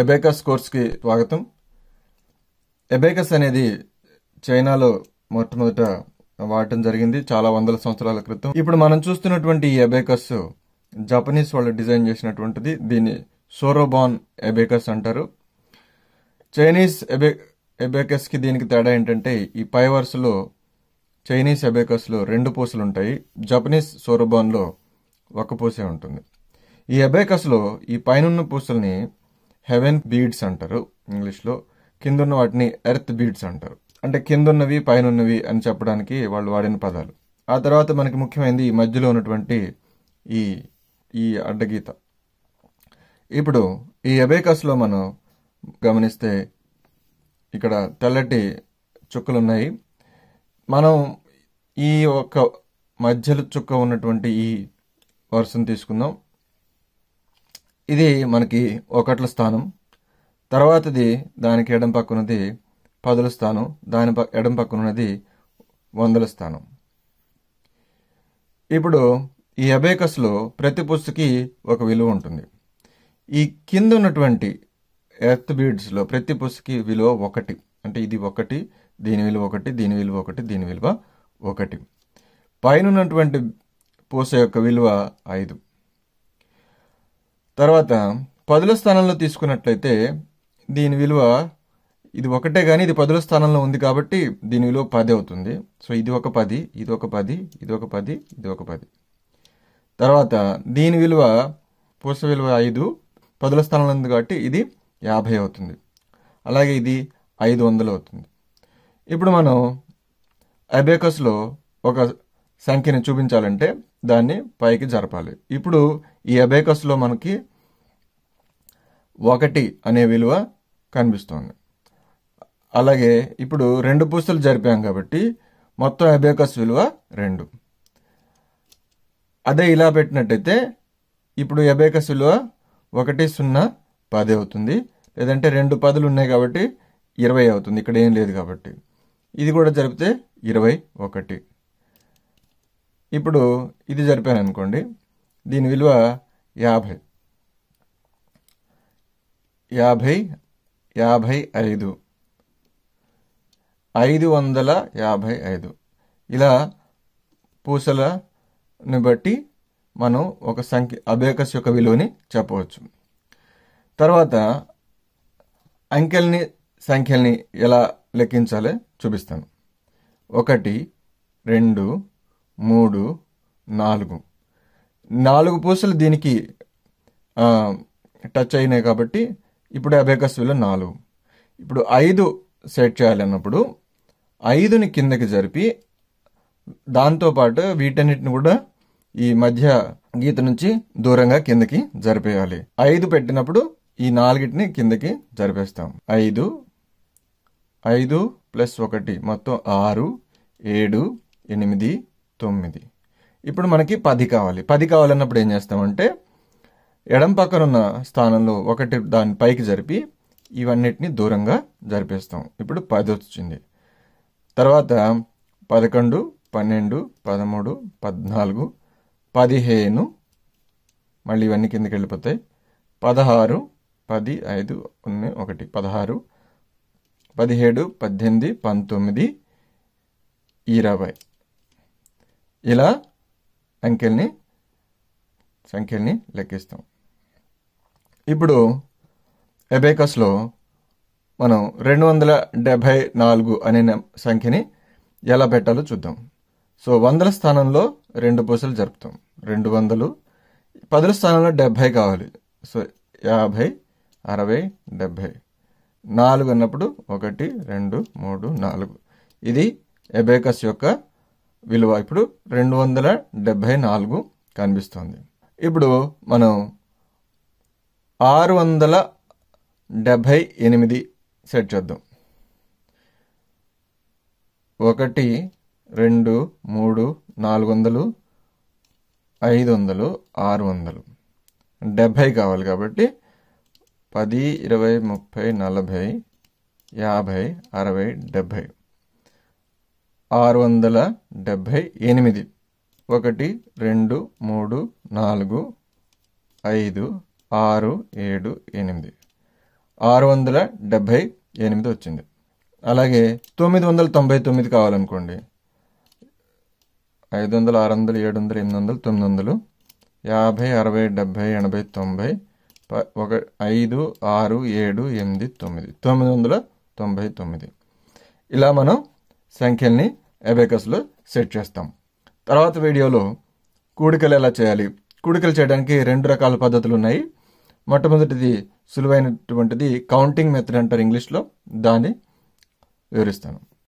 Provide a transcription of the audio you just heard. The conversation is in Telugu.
ఎబేకస్ కోర్స్కి స్వాగతం ఎబేకస్ అనేది చైనాలో మొట్టమొదట వాడటం జరిగింది చాలా వందల సంవత్సరాల క్రితం ఇప్పుడు మనం చూస్తున్నటువంటి ఈ ఎబేకస్ జపనీస్ వాళ్ళు డిజైన్ చేసినటువంటిది దీన్ని సోరోబాన్ ఎబేకస్ అంటారు చైనీస్ ఎబే ఎబేకస్కి దీనికి తేడా ఏంటంటే ఈ పై వరుసలో చైనీస్ ఎబేకస్లో రెండు పూసలు ఉంటాయి జపనీస్ సోరోబాన్లో ఒక పూసే ఉంటుంది ఈ ఎబేకస్లో ఈ పైనున్న పూసల్ని హెవెన్ బీడ్స్ అంటారు ఇంగ్లీష్లో ఉన్న వాటిని ఎర్త్ బీడ్స్ అంటారు అంటే కిందున్నవి పైన ఉన్నవి అని చెప్పడానికి వాళ్ళు వాడిన పదాలు ఆ తర్వాత మనకి ముఖ్యమైనది ఈ మధ్యలో ఉన్నటువంటి ఈ ఈ అడ్డగీత ఇప్పుడు ఈ అబేకస్లో మనం గమనిస్తే ఇక్కడ తెల్లటి చుక్కలు ఉన్నాయి మనం ఈ ఒక్క మధ్యలో చుక్క ఉన్నటువంటి ఈ వరుసను తీసుకుందాం ఇది మనకి ఒకట్ల స్థానం తర్వాతది దానికి ఎడం పక్కనది పదుల స్థానం దాని ఎడం పక్కనున్నది వందల స్థానం ఇప్పుడు ఈ అబేకస్లో ప్రతి పుస్తకి ఒక విలువ ఉంటుంది ఈ కింద ఉన్నటువంటి ఎర్త్ బీడ్స్లో ప్రతి పుస్తకి విలువ ఒకటి అంటే ఇది ఒకటి దీని విలువ ఒకటి దీని విలువ ఒకటి దీని విలువ ఒకటి పైన ఉన్నటువంటి పూస యొక్క విలువ ఐదు తర్వాత పదుల స్థానంలో తీసుకున్నట్లయితే దీని విలువ ఇది ఒకటే కానీ ఇది పదుల స్థానంలో ఉంది కాబట్టి దీని విలువ పది అవుతుంది సో ఇది ఒక పది ఇది ఒక పది ఇది ఒక పది ఇది ఒక పది తర్వాత దీని విలువ పూస విలువ ఐదు పదుల స్థానంలో ఉంది కాబట్టి ఇది యాభై అవుతుంది అలాగే ఇది ఐదు వందలు అవుతుంది ఇప్పుడు మనం అబేకస్లో ఒక సంఖ్యను చూపించాలంటే దాన్ని పైకి జరపాలి ఇప్పుడు ఈ అబేకస్లో మనకి ఒకటి అనే విలువ కనిపిస్తోంది అలాగే ఇప్పుడు రెండు పూసలు జరిపాం కాబట్టి మొత్తం అబేకస్ విలువ రెండు అదే ఇలా పెట్టినట్టయితే ఇప్పుడు అబేకస్ విలువ ఒకటి సున్నా పది అవుతుంది లేదంటే రెండు పదులు ఉన్నాయి కాబట్టి ఇరవై అవుతుంది ఇక్కడ ఏం లేదు కాబట్టి ఇది కూడా జరిపితే ఇరవై ఒకటి ఇప్పుడు ఇది జరిపాను అనుకోండి దీని విలువ యాభై యాభై యాభై ఐదు ఐదు వందల యాభై ఐదు ఇలా పూసలను బట్టి మనం ఒక సంఖ్య అబేకస్ యొక్క విలువని చెప్పవచ్చు తర్వాత అంకెల్ని సంఖ్యల్ని ఎలా లెక్కించాలి చూపిస్తాను ఒకటి రెండు మూడు నాలుగు నాలుగు పూసలు దీనికి టచ్ అయినాయి కాబట్టి ఇప్పుడు అభేకస్ విలువ నాలుగు ఇప్పుడు ఐదు సెట్ చేయాలన్నప్పుడు ఐదుని కిందకి జరిపి దాంతోపాటు వీటన్నిటిని కూడా ఈ మధ్య గీత నుంచి దూరంగా కిందకి జరిపేయాలి ఐదు పెట్టినప్పుడు ఈ నాలుగిటిని కిందకి జరిపేస్తాం ఐదు ఐదు ప్లస్ ఒకటి మొత్తం ఆరు ఏడు ఎనిమిది తొమ్మిది ఇప్పుడు మనకి పది కావాలి పది కావాలన్నప్పుడు ఏం చేస్తామంటే ఎడం పక్కన ఉన్న స్థానంలో ఒకటి దాని పైకి జరిపి ఇవన్నిటిని దూరంగా జరిపేస్తాం ఇప్పుడు పది వచ్చింది తర్వాత పదకొండు పన్నెండు పదమూడు పద్నాలుగు పదిహేను మళ్ళీ ఇవన్నీ కిందకి వెళ్ళిపోతాయి పదహారు పది ఐదు ఉన్న ఒకటి పదహారు పదిహేడు పద్దెనిమిది పంతొమ్మిది ఇరవై ఇలా అంకెల్ని సంఖ్యల్ని లెక్కిస్తాం ఇప్పుడు ఎబేకస్లో మనం రెండు వందల డెబ్భై నాలుగు అనే సంఖ్యని ఎలా పెట్టాలో చూద్దాం సో వందల స్థానంలో రెండు పూసలు జరుపుతాం రెండు వందలు పదుల స్థానంలో డెబ్భై కావాలి సో యాభై అరవై డెబ్భై నాలుగు అన్నప్పుడు ఒకటి రెండు మూడు నాలుగు ఇది ఎబేకస్ యొక్క విలువ ఇప్పుడు రెండు వందల డెబ్భై నాలుగు కనిపిస్తుంది ఇప్పుడు మనం ఆరు వందల డెబ్భై ఎనిమిది సెట్ చేద్దాం ఒకటి రెండు మూడు నాలుగు వందలు ఐదు వందలు ఆరు వందలు డెబ్భై కావాలి కాబట్టి పది ఇరవై ముప్పై నలభై యాభై అరవై డెబ్భై ఆరు వందల డెబ్భై ఎనిమిది ఒకటి రెండు మూడు నాలుగు ఐదు ఆరు ఏడు ఎనిమిది ఆరు వందల డెబ్భై ఎనిమిది వచ్చింది అలాగే తొమ్మిది వందల తొంభై తొమ్మిది కావాలనుకోండి ఐదు వందలు ఆరు వందలు ఏడు వందలు ఎనిమిది వందలు తొమ్మిది వందలు యాభై అరవై డెబ్భై ఎనభై తొంభై ఒక ఐదు ఆరు ఏడు ఎనిమిది తొమ్మిది తొమ్మిది వందల తొంభై తొమ్మిది ఇలా మనం సంఖ్యల్ని ఎబేకస్లో సెట్ చేస్తాం తర్వాత వీడియోలో కూడికలు ఎలా చేయాలి కూడికలు చేయడానికి రెండు రకాల పద్ధతులు ఉన్నాయి మొట్టమొదటిది సులువైనటువంటిది కౌంటింగ్ మెథడ్ అంటారు ఇంగ్లీష్లో దాన్ని వివరిస్తాను